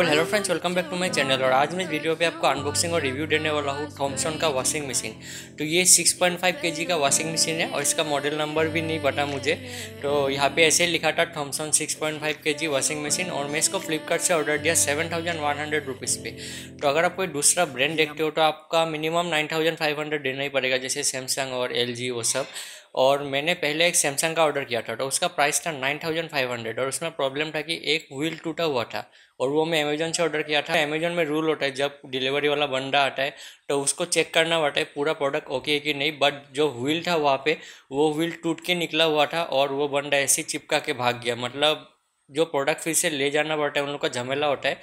और hello friends welcome back to my channel और आज मैं इस वीडियो पे आपको अनबॉक्सिंग और रिव्यू देने वाला हूँ थॉमसन का वॉशिंग मशीन तो ये 6.5 केजी का वॉशिंग मशीन है और इसका मॉडल नंबर भी नहीं पता मुझे तो यहाँ पे ऐसे लिखा था थॉमसन 6.5 केजी वॉशिंग मशीन और मैं इसको फ्लिपकार्ट से ऑर्डर दिया seven thousand one hundred rupees पे तो अगर आप कोई दूसरा ब्रांड देखते हो तो आपका minimum nine thousand five hundred देना ही पड़ेगा जैसे सैमसंग और एल वो सब और मैंने पहले एक सैमसंग का ऑर्डर किया था तो उसका प्राइस था नाइन थाउजेंड फाइव हंड्रेड और उसमें प्रॉब्लम था कि एक व्हील टूटा हुआ था और वो मैं अमेजोन से ऑर्डर किया था अमेजोन में रूल होता है जब डिलीवरी वाला बंदा आता है तो उसको चेक करना पड़ता है पूरा प्रोडक्ट ओके है कि नहीं बट जो व्हील था वहाँ पे वो व्हील टूट के निकला हुआ था और वो बंदा ऐसे चिपका के भाग गया मतलब जो प्रोडक्ट फिर से ले जाना पड़ता है उन लोग का झमेला होता है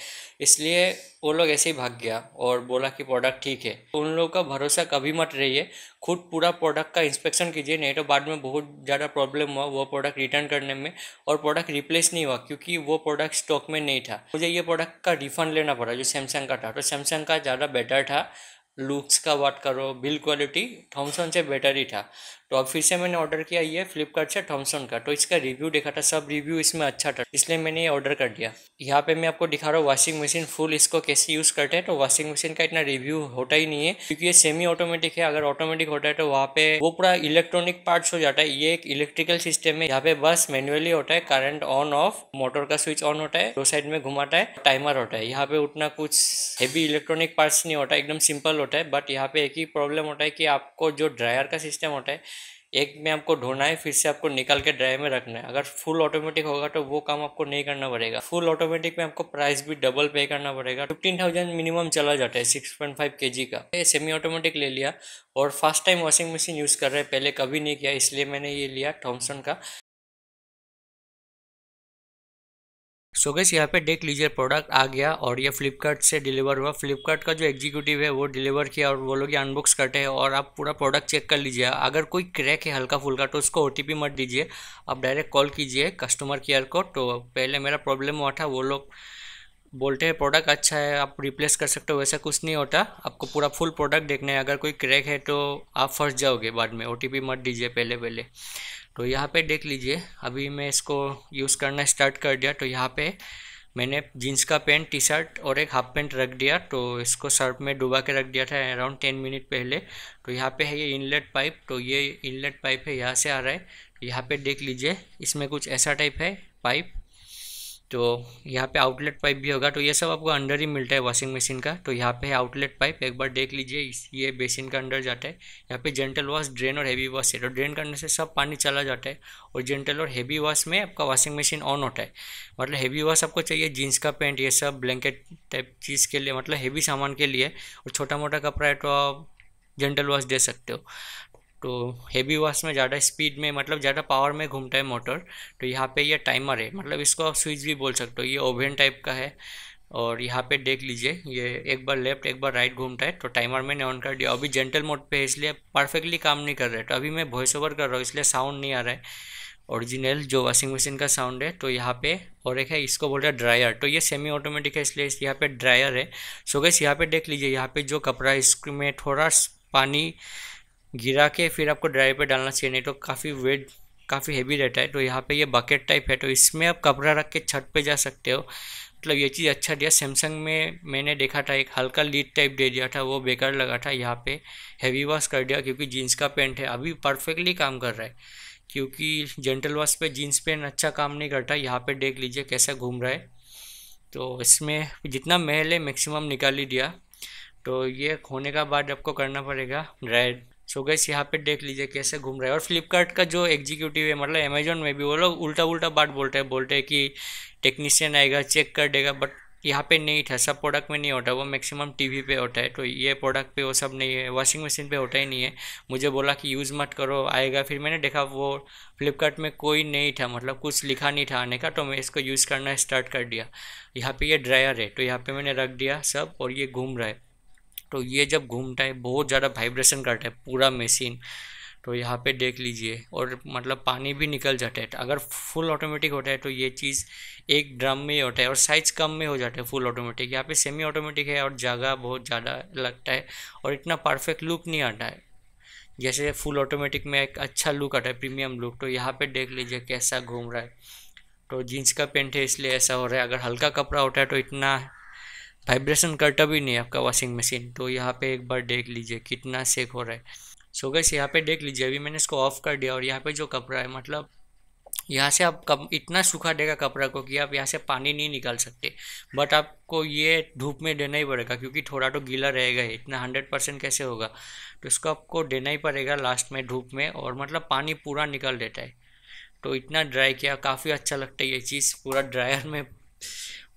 इसलिए वो लोग ऐसे ही भाग गया और बोला कि प्रोडक्ट ठीक है तो उन लोगों का भरोसा कभी मत रहिए खुद पूरा प्रोडक्ट का इंस्पेक्शन कीजिए नहीं तो बाद में बहुत ज़्यादा प्रॉब्लम हुआ वो प्रोडक्ट रिटर्न करने में और प्रोडक्ट रिप्लेस नहीं हुआ क्योंकि वो प्रोडक्ट स्टॉक में नहीं था मुझे ये प्रोडक्ट का रिफंड लेना पड़ा जो सैमसंग का था तो सैमसंग का ज़्यादा बेटर था लुक्स का बात करो बिल्ड क्वालिटी थॉमसन से बेटर ही था तो अब फिर से मैंने ऑर्डर किया ये फ्लिपकार्ट से थॉमसन का तो इसका रिव्यू देखा था सब रिव्यू इसमें अच्छा था इसलिए मैंने ये ऑर्डर कर दिया यहाँ पे मैं आपको दिखा रहा हूँ वॉशिंग मशीन फुल इसको कैसे यूज़ करते हैं तो वॉशिंग मशीन का इतना रिव्यू होता ही नहीं है क्योंकि ये सेमी ऑटोमेटिक है अगर ऑटोमेटिक होता है तो वहाँ पे वो पूरा इलेक्ट्रॉनिक पार्ट्स हो जाता है ये एक इलेक्ट्रिकल सिस्टम है यहाँ पे बस मैनुअली होता है करंट ऑन ऑफ मोटर का स्विच ऑन होता है दो साइड में घुमाता है टाइमर होता है यहाँ पे उतना कुछ हैवी इलेक्ट्रॉनिक पार्ट्स नहीं होता एकदम सिंपल होता है बट यहाँ पे एक ही प्रॉब्लम होता है कि आपको जो ड्रायर का सिस्टम होता है एक में आपको ढोना है फिर से आपको निकाल के ड्राई में रखना है अगर फुल ऑटोमेटिक होगा तो वो काम आपको नहीं करना पड़ेगा फुल ऑटोमेटिक में आपको प्राइस भी डबल पे करना पड़ेगा फिफ्टीन थाउजेंड मिनिमम चला जाता है सिक्स पॉइंट फाइव के जी का ये सेमी ऑटोमेटिक ले लिया और first time washing machine use कर रहे हैं पहले कभी नहीं किया इसलिए मैंने ये लिया थॉम्सन का सो गैस यहाँ पे देख लीजिए प्रोडक्ट आ गया और ये फ्लिपकार्ट से डिलीवर हुआ फ्लिपकार्ट का जो एग्जीक्यूटिव है वो डिलीवर किया और वो लोग ये अनबॉक्स करते हैं और आप पूरा प्रोडक्ट चेक कर लीजिए अगर कोई क्रैक है हल्का फुल्का तो उसको ओ मत दीजिए आप डायरेक्ट कॉल कीजिए कस्टमर केयर को तो पहले मेरा प्रॉब्लम हुआ था वो लोग बोलते हैं प्रोडक्ट अच्छा है आप रिप्लेस कर सकते हो वैसा कुछ नहीं होता आपको पूरा फुल प्रोडक्ट देखना है अगर कोई क्रैक है तो आप फंस जाओगे बाद में ओ मत दीजिए पहले पहले तो यहाँ पे देख लीजिए अभी मैं इसको यूज़ करना स्टार्ट कर दिया तो यहाँ पे मैंने जीन्स का पैंट टी शर्ट और एक हाफ पैंट रख दिया तो इसको सर्फ में डुबा के रख दिया था अराउंड टेन मिनट पहले तो यहाँ पे है ये इनलेट पाइप तो ये इनलेट पाइप है यहाँ से आ रहा है तो यहाँ पे देख लीजिए इसमें कुछ ऐसा टाइप है पाइप तो यहाँ पे आउटलेट पाइप भी होगा तो ये सब आपको अंडर ही मिलता है वॉशिंग मशीन का तो यहाँ पे है आउटलेट पाइप एक बार देख लीजिए ये बेसिन का अंडर जाता है यहाँ पे जेंटल वॉश ड्रेन और हैवी वॉश है तो ड्रेन करने से सब पानी चला जाता है और जेंटल और हैवी वॉश में आपका वॉशिंग मशीन ऑन होता है मतलब हैवी वॉश आपको चाहिए जीन्स का पैंट ये सब ब्लैंकेट टाइप चीज़ के लिए मतलब हैवी सामान के लिए और छोटा मोटा कपड़ा है तो आप जेंटल वॉश दे सकते हो तो हेवी वॉश में ज़्यादा स्पीड में मतलब ज़्यादा पावर में घूमता है मोटर तो यहाँ पे ये टाइमर है मतलब इसको आप स्विच भी बोल सकते हो ये ओवन टाइप का है और यहाँ पे देख लीजिए ये एक बार लेफ्ट एक बार राइट घूमता है तो टाइमर मैंने ऑन कर दिया अभी जेंटल मोड पे है इसलिए परफेक्टली काम नहीं कर रहा है तो अभी मैं वॉइस ओवर कर रहा हूँ इसलिए साउंड नहीं आ रहा है ओरिजिनल जो वॉशिंग मशीन का साउंड है तो यहाँ पे और एक है इसको बोल रहा है ड्रायर तो ये सेमी ऑटोमेटिक है इसलिए यहाँ पे ड्रायर है सो गैस यहाँ पे देख लीजिए यहाँ पे जो कपड़ा है इसमें थोड़ा पानी गिरा के फिर आपको ड्राई पे डालना चाहिए नहीं तो काफ़ी वेट काफ़ी हैवी रहता है तो यहाँ पे ये बकेट टाइप है तो इसमें आप कपड़ा रख के छत पे जा सकते हो मतलब तो ये चीज़ अच्छा दिया सैमसंग में मैंने देखा था एक हल्का लीड टाइप दे दिया था वो बेकार लगा था यहाँ पे हैवी वॉश कर दिया क्योंकि जीन्स का पेंट है अभी परफेक्टली काम कर रहा है क्योंकि जेंटल वॉश पर जीन्स पेंट अच्छा काम नहीं करता यहाँ पर देख लीजिए कैसा घूम रहा है तो इसमें जितना महल है मैक्सिमम निकाल ही दिया तो ये होने का बाद आपको करना पड़ेगा ड्राई सो गैस यहाँ पे देख लीजिए कैसे घूम रहा है और फ्लिपकार्ट का जो एग्जीक्यूटिव है मतलब अमेजोन में भी वो लोग उल्टा उल्टा बात बोलते हैं बोलते हैं कि टेक्नीशियन आएगा चेक कर देगा बट यहाँ पे नहीं था सब प्रोडक्ट में नहीं होता वो मैक्सिमम टीवी पे होता है तो ये प्रोडक्ट पे वो सब नहीं है वॉशिंग मशीन पे होता ही नहीं है मुझे बोला कि यूज़ मत करो आएगा फिर मैंने देखा वो फ्लिपकार्ट में कोई नहीं था मतलब कुछ लिखा नहीं था आने का तो मैं इसको यूज़ करना स्टार्ट कर दिया यहाँ पे ये ड्रायर है तो यहाँ पे मैंने रख दिया सब और ये घूम रहा है तो ये जब घूमता है बहुत ज़्यादा वाइब्रेशन करता है पूरा मशीन तो यहाँ पे देख लीजिए और मतलब पानी भी निकल जाता है तो अगर फुल ऑटोमेटिक होता है तो ये चीज़ एक ड्रम में ही होता है और साइज़ कम में हो जाता है फुल ऑटोमेटिक यहाँ पे सेमी ऑटोमेटिक है और जगह बहुत ज़्यादा लगता है और इतना परफेक्ट लुक नहीं आता है जैसे फुल ऑटोमेटिक में एक अच्छा लुक आता है प्रीमियम लुक तो यहाँ पर देख लीजिए कैसा घूम रहा है तो जीन्स का पेंट है इसलिए ऐसा हो रहा है अगर हल्का कपड़ा होता है तो इतना वाइब्रेशन करता भी नहीं आपका वॉशिंग मशीन तो यहाँ पे एक बार देख लीजिए कितना सेक हो रहा है सो गैस यहाँ पे देख लीजिए अभी मैंने इसको ऑफ कर दिया और यहाँ पे जो कपड़ा है मतलब यहाँ से आप कप इतना सूखा देगा कपड़ा को कि आप यहाँ से पानी नहीं निकाल सकते बट आपको ये धूप में देना ही पड़ेगा क्योंकि थोड़ा तो गीला रहेगा ही इतना हंड्रेड परसेंट कैसे होगा तो इसको आपको देना ही पड़ेगा लास्ट में धूप में और मतलब पानी पूरा निकल देता है तो इतना ड्राई किया काफ़ी अच्छा लगता है ये चीज़ पूरा ड्रायर में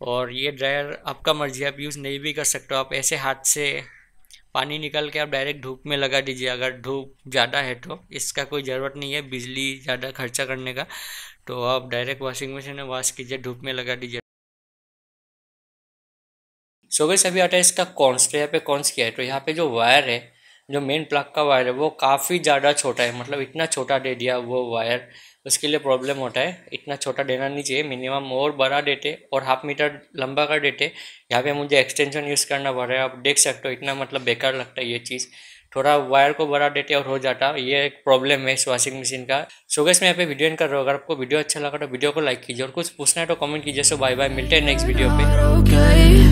और ये ड्रायर आपका मर्जी आप यूज़ नहीं भी कर सकते आप ऐसे हाथ से पानी निकाल के आप डायरेक्ट धूप में लगा दीजिए अगर धूप ज़्यादा है तो इसका कोई ज़रूरत नहीं है बिजली ज़्यादा खर्चा करने का तो आप डायरेक्ट वॉशिंग मशीन में वॉश कीजिए धूप में लगा दीजिए सो so, अभी आता है इसका कॉन्स तो यहाँ पे कॉन्स किया है तो यहाँ पे जो वायर है जो मेन प्लग का वायर है वो काफ़ी ज़्यादा छोटा है मतलब इतना छोटा दे दिया वो वायर उसके लिए प्रॉब्लम होता है इतना छोटा देना नहीं चाहिए मिनिमम और बड़ा देते और हाफ मीटर लंबा कर देते यहाँ पे मुझे एक्सटेंशन यूज़ करना पड़ रहा है आप देख सकते हो इतना मतलब बेकार लगता है ये चीज़ थोड़ा वायर को बड़ा देते और हो जाता ये एक प्रॉब्लम है इस वॉशिंग मशीन का सो गैस मैं यहाँ पे वीडियो एंड कर रहा हूँ अगर आपको वीडियो अच्छा लगा तो वीडियो को लाइक कीजिए और कुछ पूछना है तो कमेंट कीजिए सो बाय बाय मिलते हैं नेक्स्ट वीडियो पे